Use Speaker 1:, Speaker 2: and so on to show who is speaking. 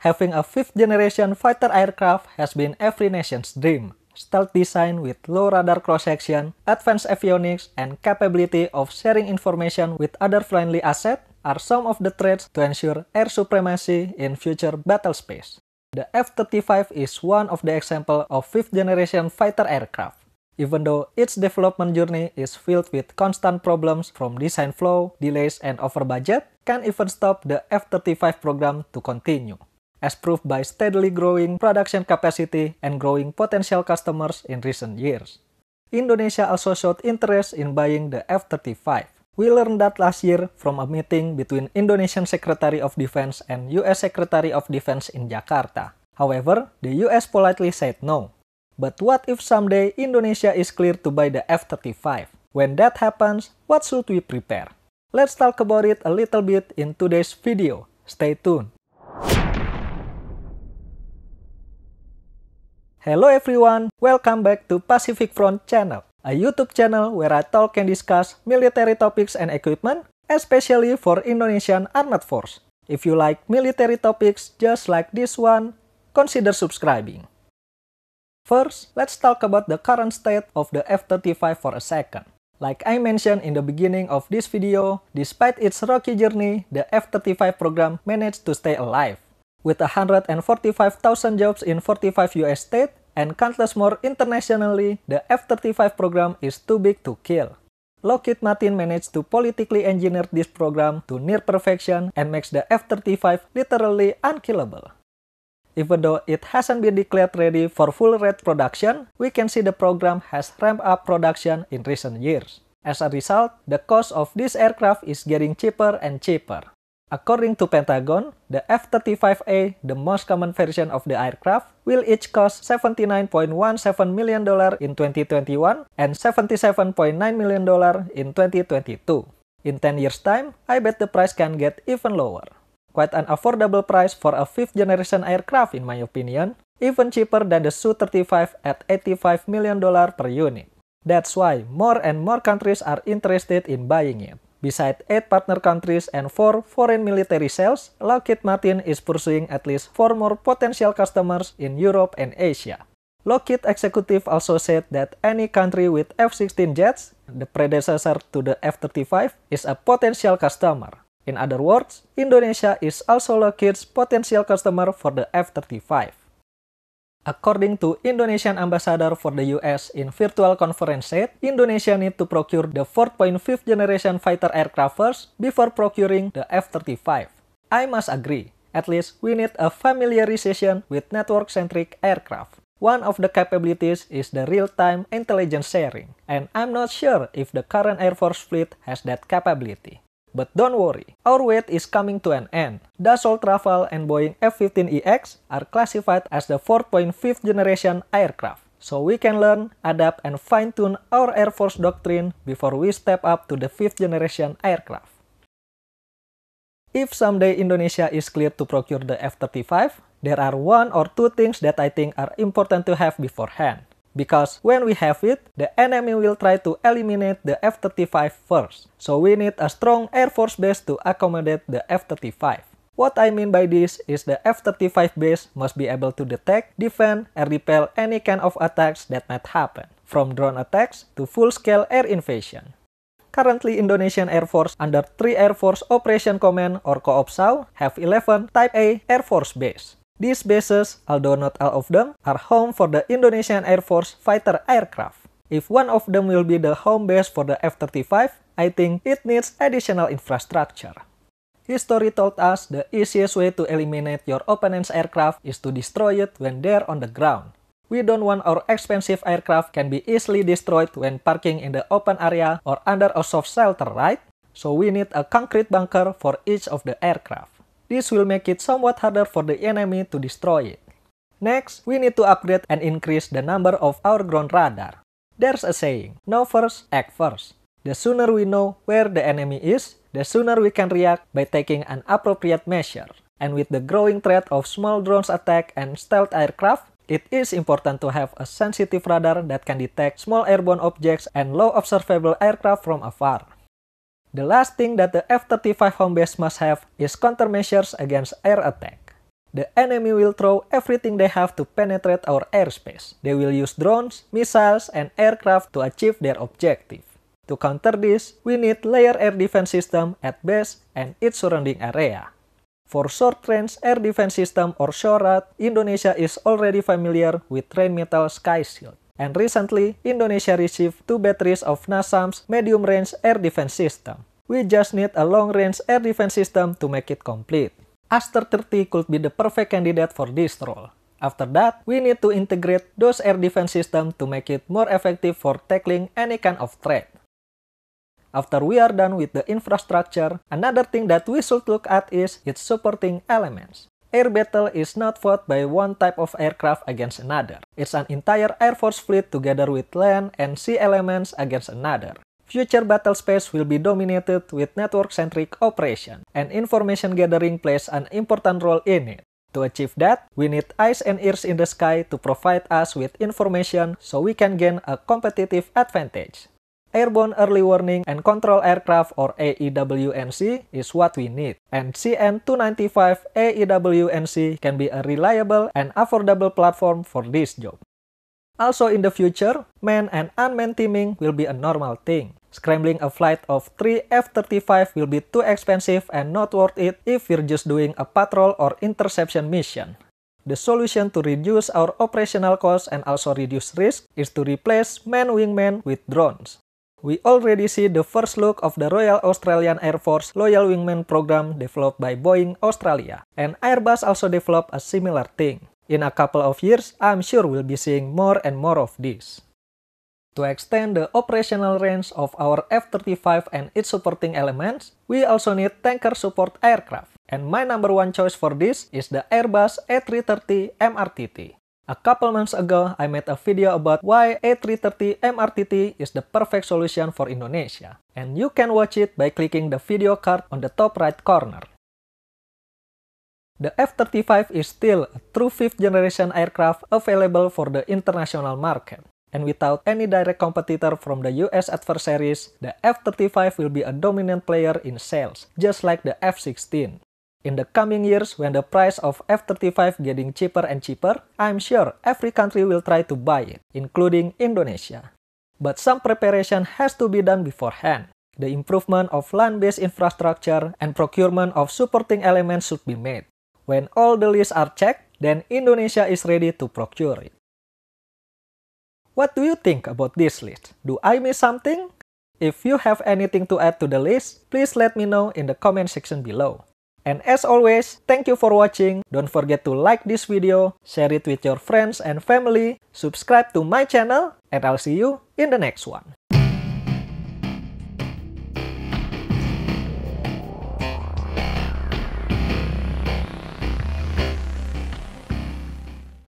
Speaker 1: Having a fifth generation fighter aircraft has been every nation's dream. Stealth design with low radar cross-section, advanced avionics, and capability of sharing information with other friendly assets are some of the traits to ensure air supremacy in future battle space. The F-35 is one of the example of fifth-generation fighter aircraft. Even though its development journey is filled with constant problems from design flow, delays, and over budget, can even stop the F-35 program to continue. as proved by steadily growing production capacity and growing potential customers in recent years. Indonesia also showed interest in buying the F-35. We learned that last year from a meeting between Indonesian Secretary of Defense and US Secretary of Defense in Jakarta. However, the US politely said no. But what if someday Indonesia is cleared to buy the F-35? When that happens, what should we prepare? Let's talk about it a little bit in today's video. Stay tuned. Hello everyone, welcome back to Pacific Front channel, a YouTube channel where I talk and discuss military topics and equipment, especially for Indonesian Armed Force. If you like military topics just like this one, consider subscribing. First, let's talk about the current state of the F-35 for a second. Like I mentioned in the beginning of this video, despite its rocky journey, the F-35 program managed to stay alive. With 145,000 jobs in 45 US states, and countless more internationally, the F-35 program is too big to kill. Lockheed Martin managed to politically engineer this program to near perfection and makes the F-35 literally unkillable. Even though it hasn't been declared ready for full rate production, we can see the program has ramped up production in recent years. As a result, the cost of this aircraft is getting cheaper and cheaper. According to Pentagon, the F-35A, the most common version of the aircraft, will each cost $79.17 million in 2021 and $77.9 million in 2022. In 10 years' time, I bet the price can get even lower. Quite an affordable price for a 5th generation aircraft in my opinion, even cheaper than the Su-35 at $85 million per unit. That's why more and more countries are interested in buying it. Besides eight partner countries and four foreign military sales, Lockheed Martin is pursuing at least four more potential customers in Europe and Asia. Lockheed executive also said that any country with F-16 jets, the predecessor to the F-35, is a potential customer. In other words, Indonesia is also Lockheed's potential customer for the F-35. According to Indonesian Ambassador for the US in virtual conference said, Indonesia need to procure the 4.5 generation fighter aircraft first before procuring the F-35. I must agree. At least we need a familiarization with network-centric aircraft. One of the capabilities is the real-time intelligence sharing, and I'm not sure if the current Air Force fleet has that capability. But don't worry, our wait is coming to an end. Dassault Rafale and Boeing F-15EX are classified as the 4.5th generation aircraft. So we can learn, adapt, and fine-tune our Air Force doctrine before we step up to the 5th generation aircraft. If someday Indonesia is cleared to procure the F-35, there are one or two things that I think are important to have beforehand. Because when we have it, the enemy will try to eliminate the F-35 first. So we need a strong Air Force base to accommodate the F-35. What I mean by this is the F-35 base must be able to detect, defend, and repel any kind of attacks that might happen, from drone attacks to full-scale air invasion. Currently, Indonesian Air Force under 3 Air Force Operation Command or COOPSAU have 11 Type A Air Force Base. These bases, although not all of them, are home for the Indonesian Air Force fighter aircraft. If one of them will be the home base for the F-35, I think it needs additional infrastructure. History told us the easiest way to eliminate your opponent's aircraft is to destroy it when they're on the ground. We don't want our expensive aircraft can be easily destroyed when parking in the open area or under a soft shelter, right? So we need a concrete bunker for each of the aircraft. This will make it somewhat harder for the enemy to destroy it. Next, we need to upgrade and increase the number of our ground radar. There's a saying, know first, act first. The sooner we know where the enemy is, the sooner we can react by taking an appropriate measure. And with the growing threat of small drones attack and stealth aircraft, it is important to have a sensitive radar that can detect small airborne objects and low observable aircraft from afar. The last thing that the F-35 home base must have is countermeasures against air attack. The enemy will throw everything they have to penetrate our airspace. They will use drones, missiles, and aircraft to achieve their objective. To counter this, we need layer air defense system at base and its surrounding area. For short-range air defense system or SHORAD, Indonesia is already familiar with Rheinmetall Sky Shield. And recently, Indonesia received two batteries of NASAMS medium-range air defense system. We just need a long-range air defense system to make it complete. Aster 30 could be the perfect candidate for this role. After that, we need to integrate those air defense system to make it more effective for tackling any kind of threat. After we are done with the infrastructure, another thing that we should look at is its supporting elements. Air battle is not fought by one type of aircraft against another. It's an entire Air Force fleet together with land and sea elements against another. Future battle space will be dominated with network-centric operation, and information gathering plays an important role in it. To achieve that, we need eyes and ears in the sky to provide us with information so we can gain a competitive advantage. Airborne Early Warning and Control Aircraft or AEWNC is what we need. And CN295 AEWNC can be a reliable and affordable platform for this job. Also in the future, man and unmanned teaming will be a normal thing. Scrambling a flight of 3 F-35 will be too expensive and not worth it if we're just doing a patrol or interception mission. The solution to reduce our operational costs and also reduce risk is to replace manned wingman with drones. We already see the first look of the Royal Australian Air Force Loyal Wingman program developed by Boeing Australia. And Airbus also developed a similar thing. In a couple of years, I'm sure we'll be seeing more and more of this. To extend the operational range of our F-35 and its supporting elements, we also need tanker support aircraft. And my number one choice for this is the Airbus A330 MRTT. A couple months ago, I made a video about why A330 MRTT is the perfect solution for Indonesia. And you can watch it by clicking the video card on the top right corner. The F-35 is still a true fifth-generation aircraft available for the international market. And without any direct competitor from the US adversaries, the F-35 will be a dominant player in sales, just like the F-16. In the coming years, when the price of F-35 getting cheaper and cheaper, I'm sure every country will try to buy it, including Indonesia. But some preparation has to be done beforehand. The improvement of land-based infrastructure and procurement of supporting elements should be made. When all the lists are checked, then Indonesia is ready to procure it. What do you think about this list? Do I miss something? If you have anything to add to the list, please let me know in the comment section below. And as always, thank you for watching. Don't forget to like this video, share it with your friends and family, subscribe to my channel, and I'll see you in the next one.